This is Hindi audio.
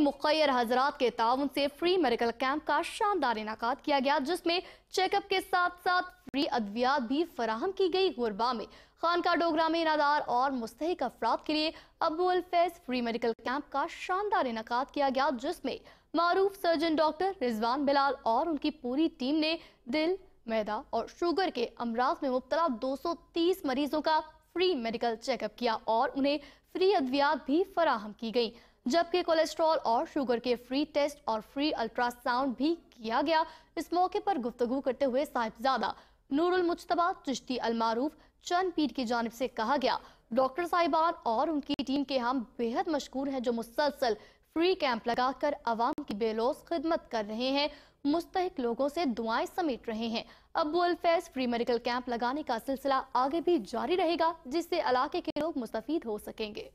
मुखर हजरात के ताउन से फ्री मेडिकल कैंप का शानदार इनका किया गया जिसमें चेकअप के साथ साथ फ्री अद्वियात भी फराहम की गई गुरबा में खानका डोगरा में इनादार और मुस्तक अफराद के लिए Abul Faiz free medical camp का शानदार इनका किया गया जिसमें मारूफ सर्जन डॉक्टर रिजवान बिलाल और उनकी पूरी टीम ने दिल मैदा और शुगर के अमराज में मुबतला 230 मरीजों का फ्री मेडिकल चेकअप किया और उन्हें फ्री अद्वियात भी फराहम की गई जबकि कोलेस्ट्रॉल और शुगर के फ्री टेस्ट और फ्री अल्ट्रासाउंड भी किया गया इस मौके पर गुफ्तगु करते हुए साहिबजादा नूरुल मुश्तबा चिश्ती अलमारूफ चंद पीठ की जानब से कहा गया डॉक्टर साहिबान और उनकी टीम के हम बेहद मशहूर हैं जो मुसलसल फ्री कैंप लगाकर आवाम की बेलोस खिदमत कर रहे हैं मुस्तक लोगों से दुआएं समेट रहे हैं Abu Alfaiz free medical camp लगाने का सिलसिला आगे भी जारी रहेगा जिससे इलाके के लोग मुस्तफ़ हो सकेंगे